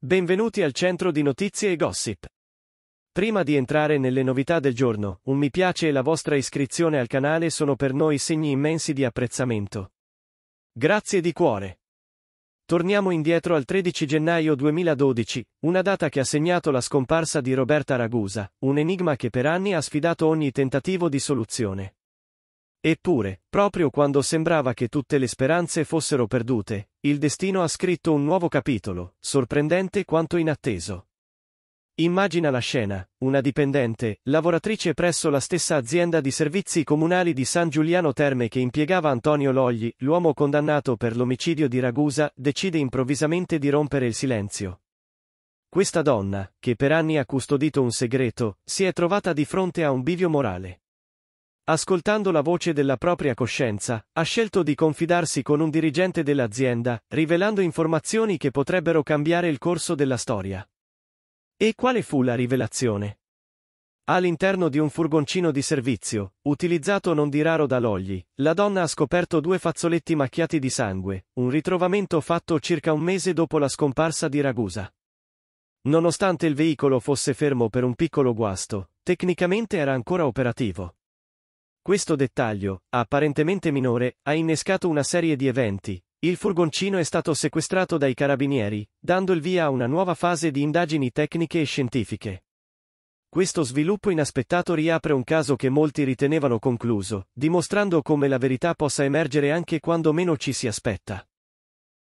Benvenuti al centro di notizie e gossip. Prima di entrare nelle novità del giorno, un mi piace e la vostra iscrizione al canale sono per noi segni immensi di apprezzamento. Grazie di cuore. Torniamo indietro al 13 gennaio 2012, una data che ha segnato la scomparsa di Roberta Ragusa, un enigma che per anni ha sfidato ogni tentativo di soluzione. Eppure, proprio quando sembrava che tutte le speranze fossero perdute, il destino ha scritto un nuovo capitolo, sorprendente quanto inatteso. Immagina la scena, una dipendente, lavoratrice presso la stessa azienda di servizi comunali di San Giuliano Terme che impiegava Antonio Logli, l'uomo condannato per l'omicidio di Ragusa, decide improvvisamente di rompere il silenzio. Questa donna, che per anni ha custodito un segreto, si è trovata di fronte a un bivio morale ascoltando la voce della propria coscienza, ha scelto di confidarsi con un dirigente dell'azienda, rivelando informazioni che potrebbero cambiare il corso della storia. E quale fu la rivelazione? All'interno di un furgoncino di servizio, utilizzato non di raro da Logli, la donna ha scoperto due fazzoletti macchiati di sangue, un ritrovamento fatto circa un mese dopo la scomparsa di Ragusa. Nonostante il veicolo fosse fermo per un piccolo guasto, tecnicamente era ancora operativo. Questo dettaglio, apparentemente minore, ha innescato una serie di eventi. Il furgoncino è stato sequestrato dai carabinieri, dando il via a una nuova fase di indagini tecniche e scientifiche. Questo sviluppo inaspettato riapre un caso che molti ritenevano concluso, dimostrando come la verità possa emergere anche quando meno ci si aspetta.